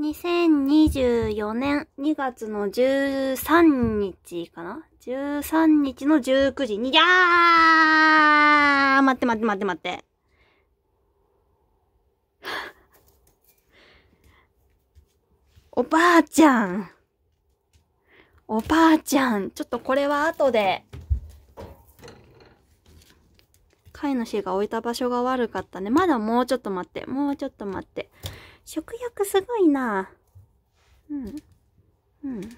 2024年2月の13日かな ?13 日の19時に、いやー待って待って待って待って。おばあちゃん。おばあちゃん。ちょっとこれは後で。飼い主が置いた場所が悪かったね。まだもうちょっと待って。もうちょっと待って。食欲すごいな。うん。うん。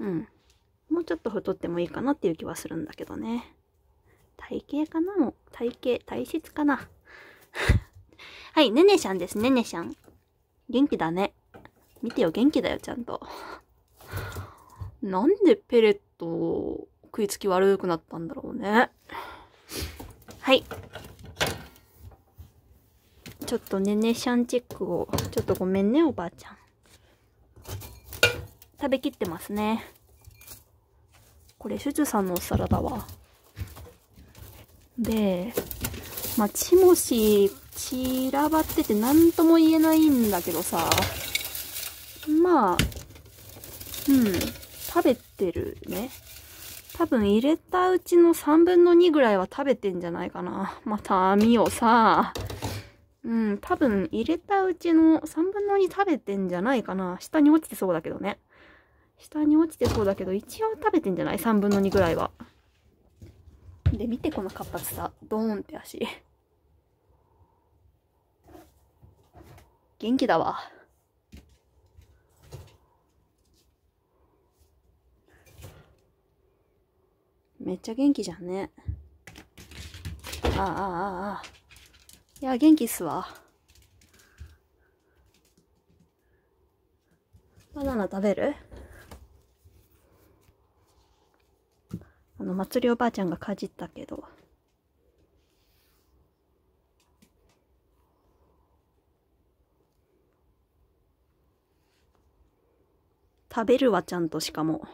うん。もうちょっと太ってもいいかなっていう気はするんだけどね。体型かなも体型、体質かな はい、ねねちゃんです、ねねちゃん。元気だね。見てよ、元気だよ、ちゃんと。なんでペレット食いつき悪くなったんだろうね。はい。ちょっとねねシャンチェックをちょっとごめんねおばあちゃん食べきってますねこれシュチュさんのお皿だわでまあチもし散らばってて何とも言えないんだけどさまあうん食べてるね多分入れたうちの3分の2ぐらいは食べてんじゃないかなまた網をさうん、多分入れたうちの3分の2食べてんじゃないかな。下に落ちてそうだけどね。下に落ちてそうだけど、一応食べてんじゃない ?3 分の2ぐらいは。で、見てこの活発さ。ドーンって足。元気だわ。めっちゃ元気じゃんね。ああああああ。いや、元気っすわ。バナナ食べるあの、祭りおばあちゃんがかじったけど。食べるわ、ちゃんとしかも。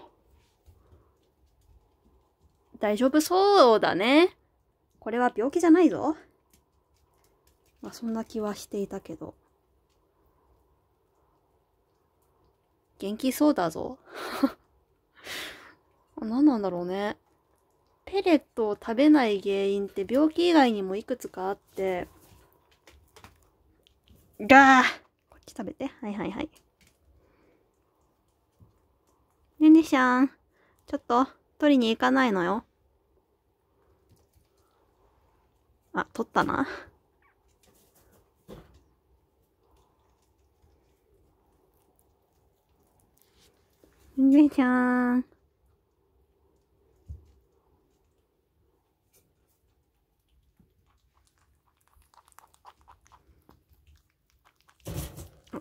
大丈夫そうだね。これは病気じゃないぞ。まあそんな気はしていたけど。元気そうだぞ。何なんだろうね。ペレットを食べない原因って病気以外にもいくつかあって。がこっち食べて。はいはいはい。ねねしゃん。ちょっと、取りに行かないのよ。あ、取ったな。ゆちゃん。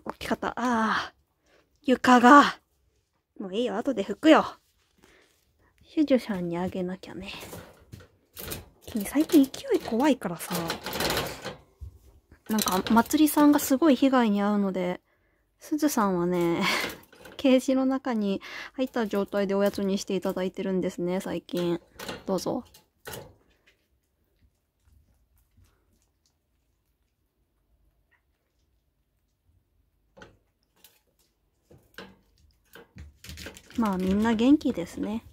大きかった。ああ。床が。もういいよ。後で拭くよ。主女さんにあげなきゃね。最近勢い怖いからさ。なんか、まつりさんがすごい被害に遭うので、すずさんはね、ケージの中に入った状態でおやつにしていただいてるんですね、最近。どうぞ。まあみんな元気ですね。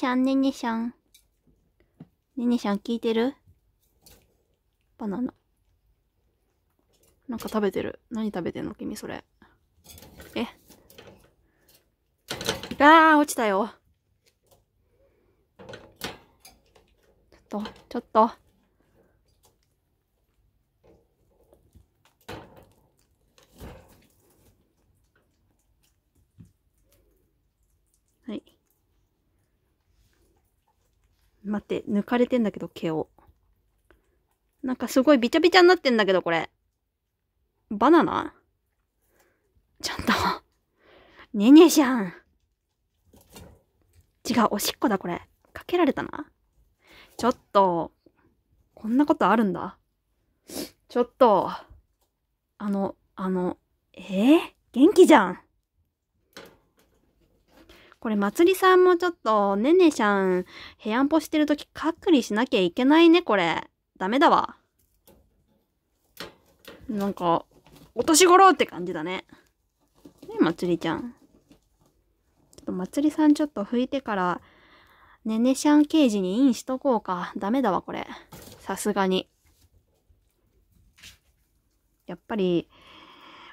しゃん、ねねしゃん。ねねしゃん聞いてるバナナ。なんか食べてる。何食べてんの君それ。え。あー、落ちたよ。ちょっと、ちょっと。抜かれてんだけど、毛を。なんかすごいびちゃびちゃになってんだけど、これ。バナナちょっと。ねえねえじゃん。違う、おしっこだ、これ。かけられたな。ちょっと。こんなことあるんだ。ちょっと。あの、あの、えー、元気じゃん。これ、まつりさんもちょっと、ねねちゃん、部屋んぽしてるとき、隔離しなきゃいけないね、これ。ダメだわ。なんか、お年頃って感じだね。ねまつりちゃん。ちょっと、まつりさんちょっと拭いてから、ねねちゃん刑事にインしとこうか。ダメだわ、これ。さすがに。やっぱり、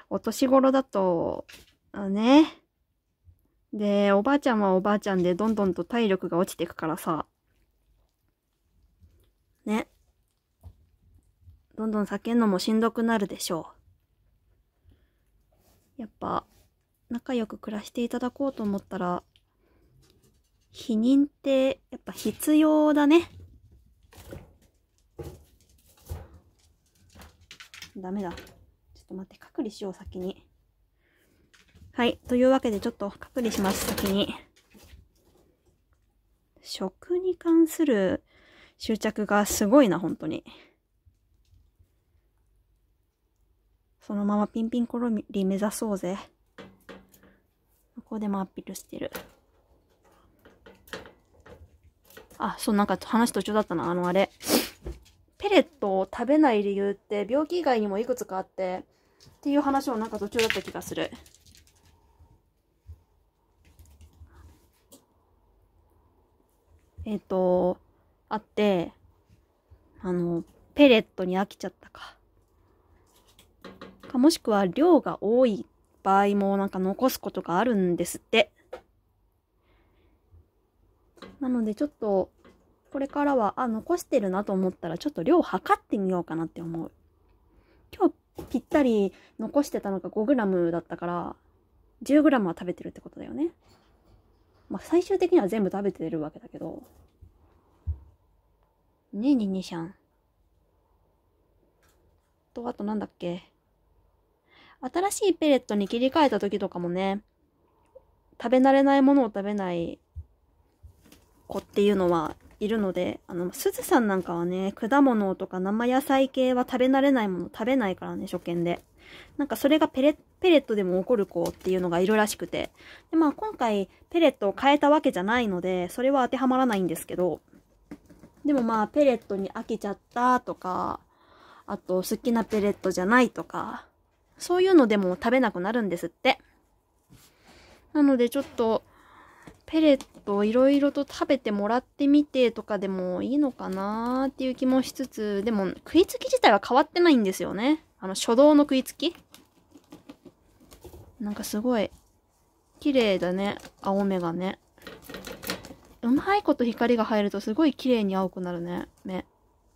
お年頃だと、ね。で、おばあちゃんはおばあちゃんでどんどんと体力が落ちていくからさ。ね。どんどん叫んのもしんどくなるでしょう。やっぱ、仲良く暮らしていただこうと思ったら、避妊ってやっぱ必要だね。ダメだ。ちょっと待って、隔離しよう、先に。はい。というわけで、ちょっと隔離します、先に。食に関する執着がすごいな、本当に。そのままピンピンコロリ目指そうぜ。ここでもアピールしてる。あ、そう、なんか話途中だったな、あのあれ。ペレットを食べない理由って病気以外にもいくつかあって、っていう話をなんか途中だった気がする。えっ、ー、と、あって、あの、ペレットに飽きちゃったか。かもしくは量が多い場合もなんか残すことがあるんですって。なのでちょっと、これからは、あ、残してるなと思ったら、ちょっと量測ってみようかなって思う。今日ぴったり残してたのが 5g だったから、10g は食べてるってことだよね。まあ、最終的には全部食べてるわけだけど。ねえ、ニンニシャン。と、あとなんだっけ。新しいペレットに切り替えた時とかもね、食べ慣れないものを食べない子っていうのはいるので、あの、すずさんなんかはね、果物とか生野菜系は食べ慣れないもの食べないからね、初見で。なんかそれがペレペレットでも起こる子っていうのがいるらしくて。で、まあ今回ペレットを変えたわけじゃないので、それは当てはまらないんですけど、でもまあペレットに飽きちゃったとか、あと好きなペレットじゃないとか、そういうのでも食べなくなるんですって。なのでちょっと、ペレットいろいろと食べてもらってみてとかでもいいのかなーっていう気もしつつ、でも食いつき自体は変わってないんですよね。あの、初動の食いつきなんかすごい、綺麗だね。青目がね。うまいこと光が入るとすごい綺麗に青くなるね。目。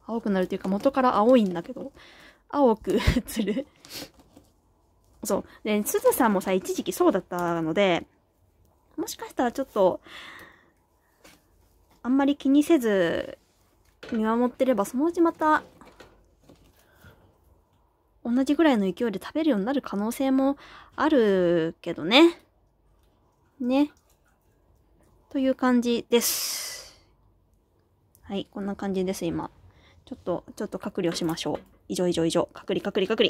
青くなるっていうか元から青いんだけど。青く映る。そう。で、鈴さんもさ、一時期そうだったので、もしかしたらちょっと、あんまり気にせず見守ってれば、そのうちまた、同じぐらいの勢いで食べるようになる可能性もあるけどね。ね。という感じです。はい、こんな感じです、今。ちょっと、ちょっと隔離をしましょう。以上以上以上。隔離隔離隔離。